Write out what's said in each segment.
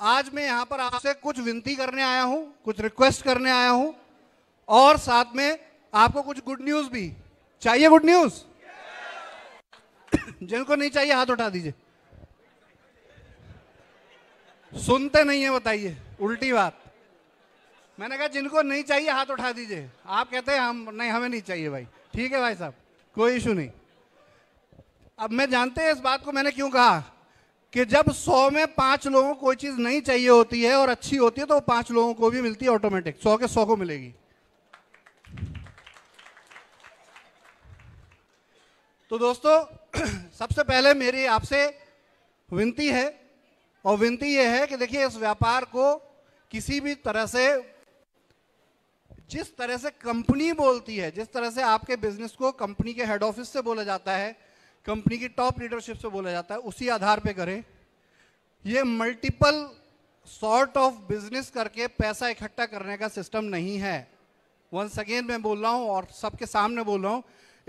आज मैं यहाँ पर आपसे कुछ विनती करने आया हूँ कुछ रिक्वेस्ट करने आया हूँ और साथ में आपको कुछ गुड न्यूज़ भी चाहिए गुड न्यूज़ जिनको नहीं चाहिए हाथ उठा दीजिए सुनते नहीं है बताइए उल्टी बात मैंने कहा जिनको नहीं चाहिए हाथ उठा दीजिए आप कहते हैं हम नहीं हमें नहीं चाहिए भाई ठीक है भाई साहब कोई इशू नहीं अब मैं जानते हैं इस बात को मैंने क्यों कहा कि जब सौ में पांच लोगों को कोई चीज नहीं चाहिए होती है और अच्छी होती है तो पांच लोगों को भी मिलती है ऑटोमेटिक सौ के सौ को मिलेगी तो दोस्तों सबसे पहले मेरी आपसे विनती है और विनती यह है कि देखिए इस व्यापार को किसी भी तरह से जिस तरह से कंपनी बोलती है जिस तरह से आपके बिजनेस को कंपनी के हेड ऑफिस से बोला जाता है कंपनी की टॉप लीडरशिप से बोला जाता है उसी आधार पे करें ये मल्टीपल सॉर्ट ऑफ बिजनेस करके पैसा इकट्ठा करने का सिस्टम नहीं है वंस अगेन मैं बोल रहा हूँ और सबके सामने बोल रहा हूँ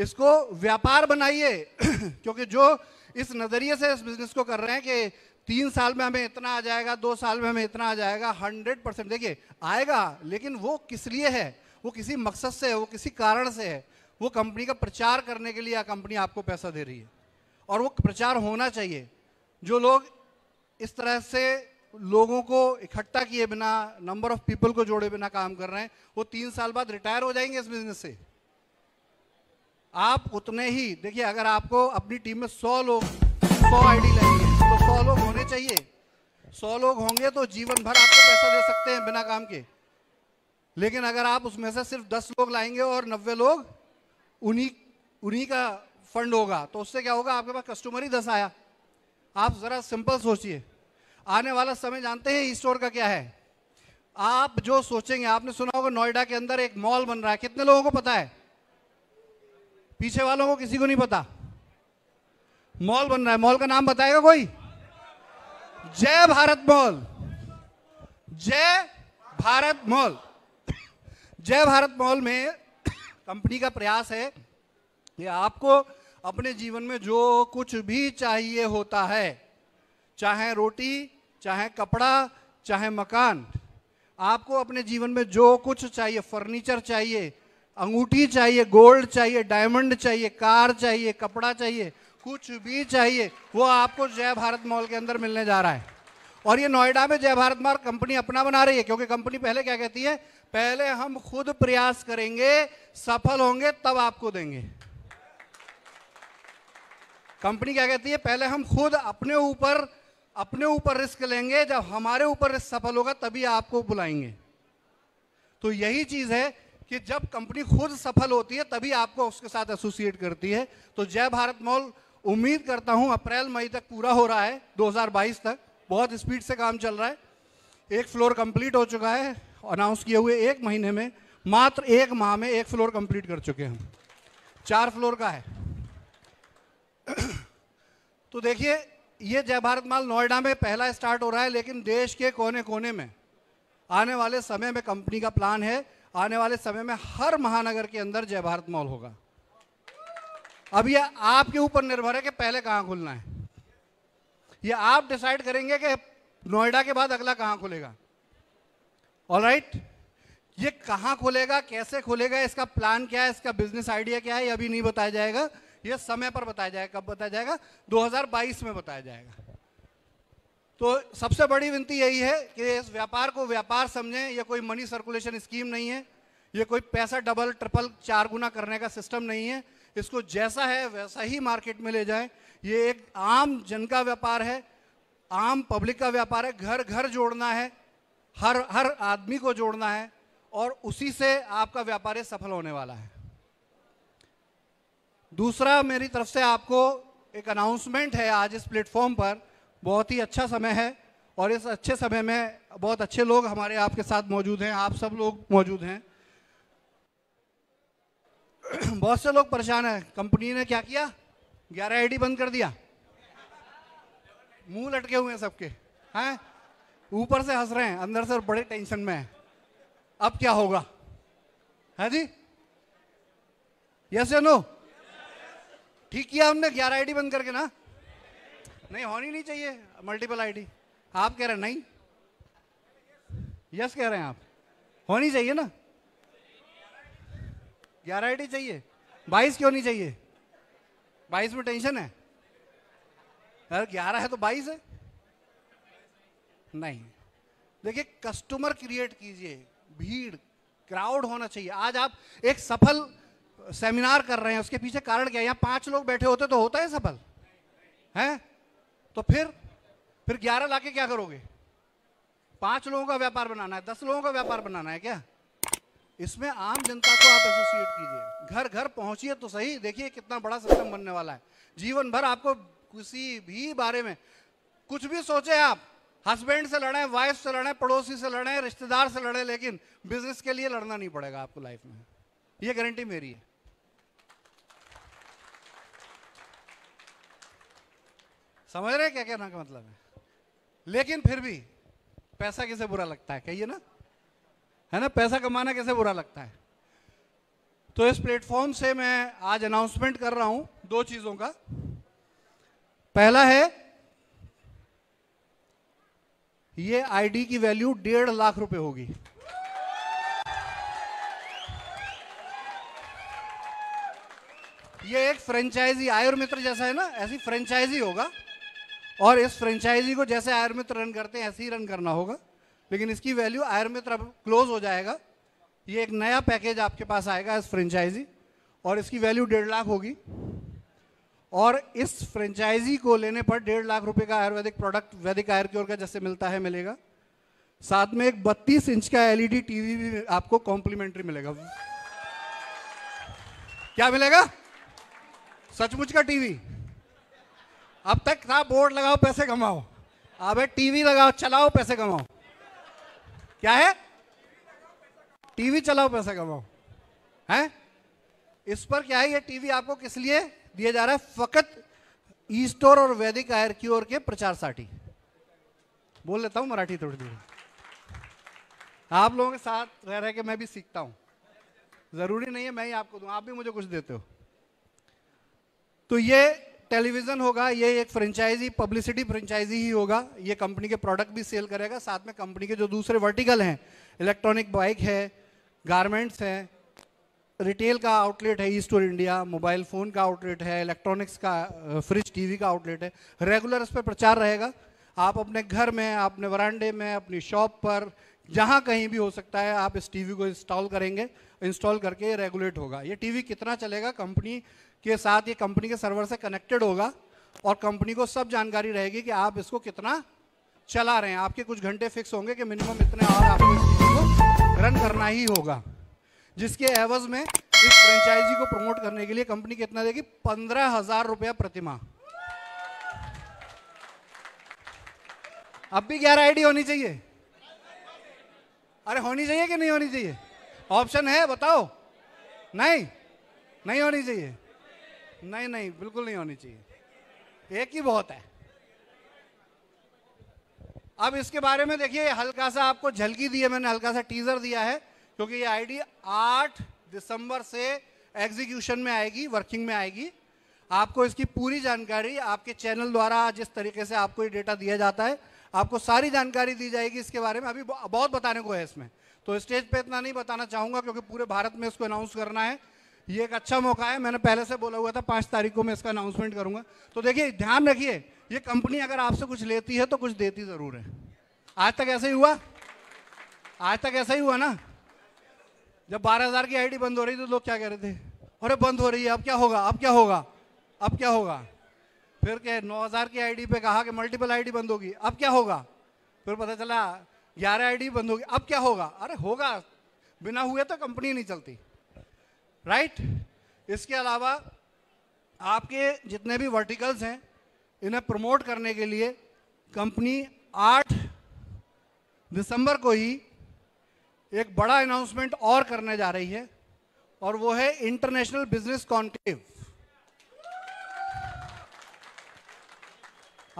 इसको व्यापार बनाइए क्योंकि जो इस नज़रिए से इस बिजनेस को कर रहे हैं कि तीन साल में हमें इतना आ जाएगा दो साल में हमें इतना आ जाएगा हंड्रेड परसेंट देखिए आएगा लेकिन वो किस लिए है वो किसी मकसद से है वो किसी कारण से है वो कंपनी का प्रचार करने के लिए कंपनी आपको पैसा दे रही है और वो प्रचार होना चाहिए जो लोग इस तरह से लोगों को इकट्ठा किए बिना नंबर ऑफ पीपल को जोड़े बिना काम कर रहे हैं वो तीन साल बाद रिटायर हो जाएंगे इस बिजनेस से आप उतने ही देखिए अगर आपको अपनी टीम में सौ लोग सौ आईडी लगेंगे तो सौ लोग होने चाहिए सौ लोग होंगे तो जीवन भर आपको पैसा दे सकते हैं बिना काम के लेकिन अगर आप उसमें से सिर्फ दस लोग लाएंगे और नब्बे लोग उन्हीं उन्हीं का फंड होगा तो उससे क्या होगा आपके पास कस्टमर ही दस आया आप ज़रा सिंपल सोचिए आने वाला समय जानते हैं स्टोर का क्या है आप जो सोचेंगे आपने सुना होगा नोएडा के अंदर एक मॉल बन रहा है कितने लोगों को पता है पीछे वालों को किसी को नहीं पता मॉल बन रहा है मॉल का नाम बताएगा कोई जय भारत मॉल जय भारत मॉल जय भारत मॉल में कंपनी का प्रयास है कि आपको अपने जीवन में जो कुछ भी चाहिए होता है चाहे रोटी चाहे कपड़ा चाहे मकान आपको अपने जीवन में जो कुछ चाहिए फर्नीचर चाहिए अंगूठी चाहिए गोल्ड चाहिए डायमंड चाहिए कार चाहिए कपड़ा चाहिए कुछ भी चाहिए वो आपको जय भारत मॉल के अंदर मिलने जा रहा है और ये नोएडा में जय भारत मॉल कंपनी अपना बना रही है क्योंकि कंपनी पहले क्या कहती है पहले हम खुद प्रयास करेंगे सफल होंगे तब आपको देंगे कंपनी क्या कहती है पहले हम खुद अपने ऊपर अपने ऊपर रिस्क लेंगे जब हमारे ऊपर रिस्क सफल होगा तभी आपको बुलाएंगे तो यही चीज है कि जब कंपनी खुद सफल होती है तभी आपको उसके साथ एसोसिएट करती है तो जय भारत मॉल उम्मीद करता हूं अप्रैल मई तक पूरा हो रहा है 2022 तक बहुत स्पीड से काम चल रहा है एक फ्लोर कंप्लीट हो चुका है अनाउंस किए हुए एक महीने में मात्र एक माह में एक फ्लोर कंप्लीट कर चुके हैं हम चार फ्लोर का है तो देखिए ये जय भारत माल नोएडा में पहला स्टार्ट हो रहा है लेकिन देश के कोने कोने में आने वाले समय में कंपनी का प्लान है आने वाले समय में हर महानगर के अंदर जय भारत मॉल होगा अब ये आपके ऊपर निर्भर है कि पहले कहां खुलना है ये आप डिसाइड करेंगे कि नोएडा के बाद अगला कहां खुलेगा ऑल राइट ये कहाँ खोलेगा कैसे खोलेगा इसका प्लान क्या है इसका बिजनेस आइडिया क्या है ये अभी नहीं बताया जाएगा ये समय पर बताया जाएगा कब बताया जाएगा 2022 में बताया जाएगा तो सबसे बड़ी विनती यही है कि इस व्यापार को व्यापार समझें यह कोई मनी सर्कुलेशन स्कीम नहीं है ये कोई पैसा डबल ट्रिपल चार गुना करने का सिस्टम नहीं है इसको जैसा है वैसा ही मार्केट में ले जाएं ये एक आम जन का व्यापार है आम पब्लिक का व्यापार है घर घर जोड़ना है हर हर आदमी को जोड़ना है और उसी से आपका व्यापार सफल होने वाला है दूसरा मेरी तरफ से आपको एक अनाउंसमेंट है आज इस प्लेटफॉर्म पर बहुत ही अच्छा समय है और इस अच्छे समय में बहुत अच्छे लोग हमारे आपके साथ मौजूद हैं आप सब लोग मौजूद हैं बहुत से लोग परेशान हैं कंपनी ने क्या किया ग्यारह आईडी बंद कर दिया मुंह लटके हुए हैं सबके हैं ऊपर से हंस रहे हैं अंदर से बड़े टेंशन में है अब क्या होगा है जी यस या नो ठीक किया हमने ग्यारह आईडी बंद करके ना नहीं होनी नहीं चाहिए मल्टीपल आईडी आप कह रहे हैं नहीं यस कह रहे हैं आप होनी चाहिए ना ग्यारह आईडी चाहिए बाईस क्यों नहीं चाहिए बाईस में टेंशन है अरे ग्यारह है तो बाईस है नहीं देखिए कस्टमर क्रिएट कीजिए भीड़ क्राउड होना चाहिए आज आप एक सफल सेमिनार कर रहे हैं उसके पीछे कारण क्या है यहाँ पांच लोग बैठे होते तो होता है सफल है तो फिर फिर ग्यारह लाके क्या करोगे पांच लोगों का व्यापार बनाना है दस लोगों का व्यापार बनाना है क्या इसमें आम जनता को आप एसोसिएट कीजिए घर घर पहुंचिए तो सही देखिए कितना बड़ा सिस्टम बनने वाला है जीवन भर आपको किसी भी बारे में कुछ भी सोचे आप हस्बैंड से लड़ें वाइफ से लड़ें पड़ोसी से लड़ें रिश्तेदार से लड़ें लेकिन बिजनेस के लिए लड़ना नहीं पड़ेगा आपको लाइफ में ये गारंटी मेरी है समझ रहे क्या कहना का मतलब है लेकिन फिर भी पैसा किसे बुरा लगता है कहिए ना है ना पैसा कमाना कैसे बुरा लगता है तो इस प्लेटफॉर्म से मैं आज अनाउंसमेंट कर रहा हूं दो चीजों का पहला है ये आईडी की वैल्यू डेढ़ लाख रुपए होगी ये एक फ्रेंचाइजी आयुर्मित्र मित्र जैसा है ना ऐसी फ्रेंचाइजी होगा और इस फ्रेंचाइजी को जैसे आयुर्मित्र मित्र रन करते हैं ऐसे ही रन करना होगा लेकिन इसकी वैल्यू आयुर्मित्र मित्र अब क्लोज हो जाएगा ये एक नया पैकेज आपके पास आएगा इस फ्रेंचाइजी और इसकी वैल्यू डेढ़ लाख होगी और इस फ्रेंचाइजी को लेने पर डेढ़ लाख रुपए का आयुर्वेदिक प्रोडक्ट वैदिक आयुर्क्योर का जैसे मिलता है मिलेगा साथ में एक 32 इंच का एलईडी टीवी भी आपको कॉम्प्लीमेंट्री मिलेगा क्या मिलेगा सचमुच का टीवी अब तक था बोर्ड लगाओ पैसे कमाओ अब टीवी लगाओ चलाओ पैसे कमाओ क्या है टीवी चलाओ पैसे कमाओ है इस पर क्या है ये टीवी आपको किस लिए दिया जा रहा है फकत ईस्टोर और वैदिक आयर ओर के साठी बोल लेता हूँ मराठी थोड़ी देर आप लोगों के साथ रह रहे के मैं भी सीखता हूँ ज़रूरी नहीं है मैं ही आपको दूँ आप भी मुझे कुछ देते हो तो ये टेलीविज़न होगा ये एक फ्रेंचाइजी पब्लिसिटी फ्रेंचाइजी ही होगा ये कंपनी के प्रोडक्ट भी सेल करेगा साथ में कंपनी के जो दूसरे वर्टिकल हैं इलेक्ट्रॉनिक बाइक है गारमेंट्स हैं रिटेल का आउटलेट है e store India mobile phone का आउटलेट है इलेक्ट्रॉनिक्स का फ्रिज टीवी का आउटलेट है रेगुलर इस पर प्रचार रहेगा आप अपने घर में अपने वरांडे में अपनी शॉप पर जहाँ कहीं भी हो सकता है आप इस टीवी को इंस्टॉल करेंगे इंस्टॉल करके रेगुलेट होगा ये टीवी कितना चलेगा कंपनी के साथ ये कंपनी के सर्वर से कनेक्टेड होगा और कंपनी को सब जानकारी रहेगी कि आप इसको कितना चला रहे हैं आपके कुछ घंटे फिक्स होंगे कि मिनिमम इतने और आपको रन करना ही होगा जिसके एवज में इस फ्रेंचाइजी को प्रमोट करने के लिए कंपनी कितना देगी पंद्रह हजार रुपया प्रतिमा अब भी ग्यारह आईडी होनी चाहिए अरे होनी चाहिए कि नहीं होनी चाहिए ऑप्शन है बताओ नहीं नहीं होनी चाहिए नहीं नहीं बिल्कुल नहीं होनी चाहिए एक ही बहुत है अब इसके बारे में देखिए हल्का सा आपको झलकी दी है मैंने हल्का सा टीजर दिया है क्योंकि ये आईडी 8 दिसंबर से एग्जीक्यूशन में आएगी वर्किंग में आएगी आपको इसकी पूरी जानकारी आपके चैनल द्वारा जिस तरीके से आपको ये डेटा दिया जाता है आपको सारी जानकारी दी जाएगी इसके बारे में अभी बहुत बताने को है इसमें तो स्टेज पे इतना नहीं बताना चाहूँगा क्योंकि पूरे भारत में इसको अनाउंस करना है ये एक अच्छा मौका है मैंने पहले से बोला हुआ था पाँच तारीख को मैं इसका अनाउंसमेंट करूँगा तो देखिए ध्यान रखिए ये कंपनी अगर आपसे कुछ लेती है तो कुछ देती ज़रूर है आज तक ऐसा ही हुआ आज तक ऐसा ही हुआ ना जब बारह हजार की आईडी बंद हो रही थी तो लोग क्या कह रहे थे अरे बंद हो रही है अब क्या होगा अब क्या होगा अब क्या होगा फिर के हज़ार की आईडी पे कहा कि मल्टीपल आईडी बंद होगी अब क्या होगा फिर पता चला ग्यारह आईडी बंद होगी अब क्या होगा अरे होगा बिना हुए तो कंपनी नहीं चलती राइट इसके अलावा आपके जितने भी वर्टिकल्स हैं इन्हें प्रमोट करने के लिए कंपनी आठ दिसंबर को ही एक बड़ा अनाउंसमेंट और करने जा रही है और वो है इंटरनेशनल बिजनेस कॉन्क्लेव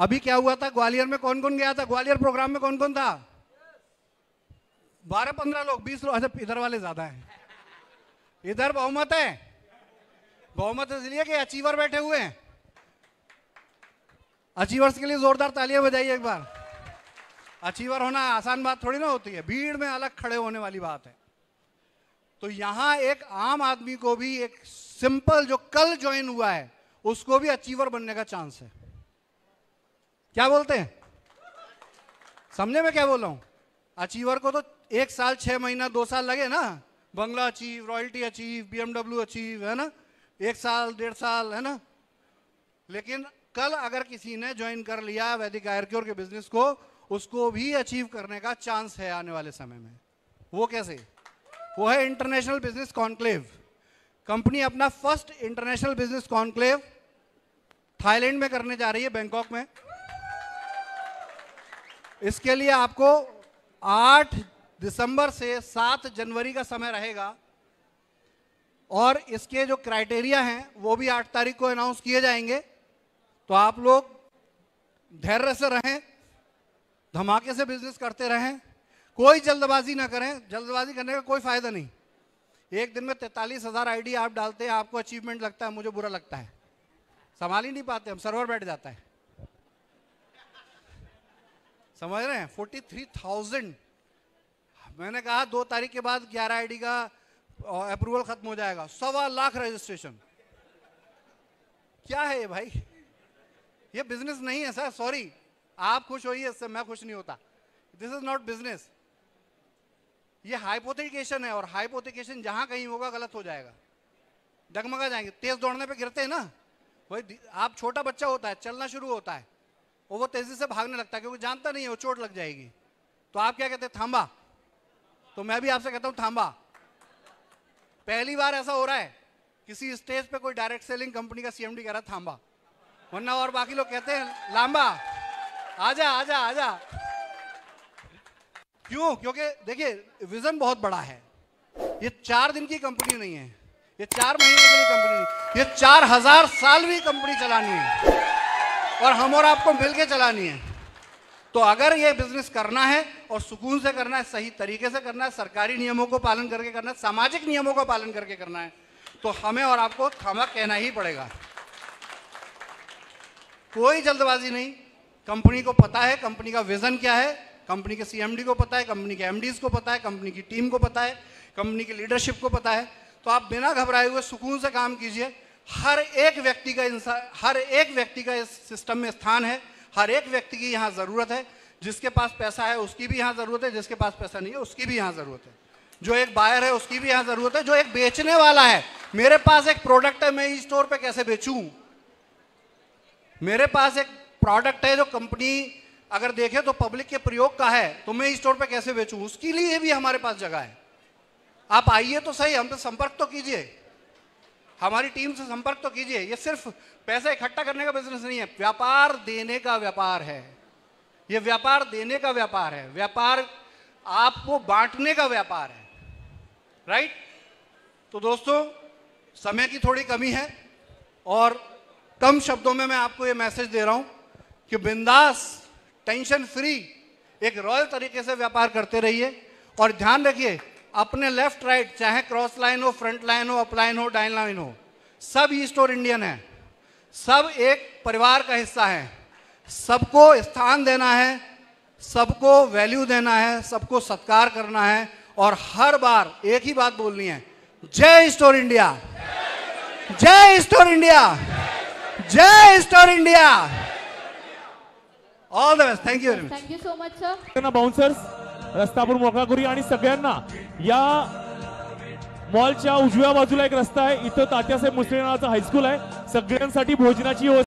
अभी क्या हुआ था ग्वालियर में कौन कौन गया था ग्वालियर प्रोग्राम में कौन कौन था बारह पंद्रह लोग बीस लोग अच्छा इधर वाले ज्यादा हैं इधर बहुमत है बहुमत इसलिए कि अचीवर बैठे हुए हैं अचीवर्स के लिए जोरदार तालियां बजाइए एक बार अचीवर होना आसान बात थोड़ी ना होती है भीड़ में अलग खड़े होने वाली बात है तो यहां एक आम आदमी को भी एक सिंपल जो कल ज्वाइन हुआ है उसको भी अचीवर बनने का चांस है क्या बोलते हैं समझे मैं क्या बोल रहा हूं अचीवर को तो एक साल छह महीना दो साल लगे ना बंगला achieve royalty achieve BMW achieve है ना एक साल डेढ़ साल है ना लेकिन कल अगर किसी ने ज्वाइन कर लिया वैदिक आयर के बिजनेस को उसको भी अचीव करने का चांस है आने वाले समय में वो कैसे वो है इंटरनेशनल बिजनेस कॉन्क्लेव कंपनी अपना first international business conclave Thailand में करने जा रही है बैंकॉक में इसके लिए आपको 8 दिसंबर से 7 जनवरी का समय रहेगा और इसके जो क्राइटेरिया हैं वो भी 8 तारीख को अनाउंस किए जाएंगे तो आप लोग धैर्य से रहें धमाके से बिजनेस करते रहें कोई जल्दबाजी ना करें जल्दबाजी करने का कोई फ़ायदा नहीं एक दिन में तैतालीस हज़ार आई आप डालते हैं आपको अचीवमेंट लगता है मुझे बुरा लगता है संभाल ही नहीं पाते हम सर्वर बैठ जाता है समझ रहे हैं फोर्टी थ्री थाउजेंड मैंने कहा दो तारीख के बाद ग्यारह आईडी का अप्रूवल खत्म हो जाएगा सवा लाख रजिस्ट्रेशन क्या है ये भाई ये बिजनेस नहीं है सर सॉरी आप खुश होइए इससे मैं खुश नहीं होता दिस इज नॉट बिजनेस ये हाइपोथिकेशन है और हाइपोथिकेशन जहां कहीं होगा गलत हो जाएगा डगमगा जाएंगे तेज दौड़ने पे गिरते हैं ना वही आप छोटा बच्चा होता है चलना शुरू होता है और वो तेजी से भागने लगता है क्योंकि जानता नहीं है वो चोट लग जाएगी तो आप क्या कहते हैं थाम्बा तो मैं भी आपसे कहता हूँ थाम्बा पहली बार ऐसा हो रहा है किसी स्टेज पे कोई डायरेक्ट सेलिंग कंपनी का सीएमडी कह रहा है थाम्बा वरना और बाकी लोग कहते हैं लांबा आजा आजा आजा क्यों क्योंकि देखिए विजन बहुत बड़ा है ये चार दिन की कंपनी नहीं है ये चार महीने के लिए कंपनी नहीं ये चार हजार साल भी कंपनी चलानी है और हम और आपको मिलके चलानी है तो अगर ये बिजनेस करना है और सुकून से करना है सही तरीके से करना है सरकारी नियमों को पालन करके करना है सामाजिक नियमों का पालन करके करना है तो हमें और आपको थामा कहना ही पड़ेगा कोई जल्दबाजी नहीं कंपनी को पता है कंपनी का विजन क्या है कंपनी के सीएमडी को पता है कंपनी के एमडीज को पता है कंपनी की टीम को पता है कंपनी की लीडरशिप को पता है तो आप बिना घबराए हुए सुकून से काम कीजिए हर एक व्यक्ति का इंसान हर एक व्यक्ति का इस सिस्टम में स्थान है हर एक व्यक्ति की यहाँ ज़रूरत है जिसके पास पैसा है उसकी भी यहाँ ज़रूरत है जिसके पास पैसा नहीं है उसकी भी यहाँ ज़रूरत है जो एक बायर है उसकी भी यहाँ ज़रूरत है जो एक बेचने वाला है मेरे पास एक प्रोडक्ट है मैं ई स्टोर पर कैसे बेचूँ मेरे पास एक प्रोडक्ट है जो कंपनी अगर देखे तो पब्लिक के प्रयोग का है तो मैं स्टोर पे कैसे बेचूं उसके लिए भी हमारे पास जगह है आप आइए तो सही हमसे संपर्क तो कीजिए हमारी टीम से संपर्क तो कीजिए ये सिर्फ पैसा इकट्ठा करने का बिजनेस नहीं है व्यापार देने का व्यापार है ये व्यापार देने का व्यापार है व्यापार आपको बांटने का व्यापार है राइट तो दोस्तों समय की थोड़ी कमी है और कम शब्दों में मैं आपको ये मैसेज दे रहा हूं कि बिंदास टेंशन फ्री एक रॉयल तरीके से व्यापार करते रहिए और ध्यान रखिए अपने लेफ्ट राइट चाहे क्रॉस लाइन हो फ्रंट लाइन हो अप लाइन हो डाइन लाइन हो सब ई स्टोर इंडियन है सब एक परिवार का हिस्सा है सबको स्थान देना है सबको वैल्यू देना है सबको सत्कार करना है और हर बार एक ही बात बोलनी है जय स्टोर इंडिया जय स्टोर इंडिया जय store India all the best thank you very much thank you so much sir bouncers bouncers मोकळा करूया आणि सगळ्यांना या मॉलच्या उजव्या बाजूला एक रस्ता आहे इथं तात्यासाहेब मुसळे नावाचं हायस्कूल आहे सगळ्यांसाठी भोजनाची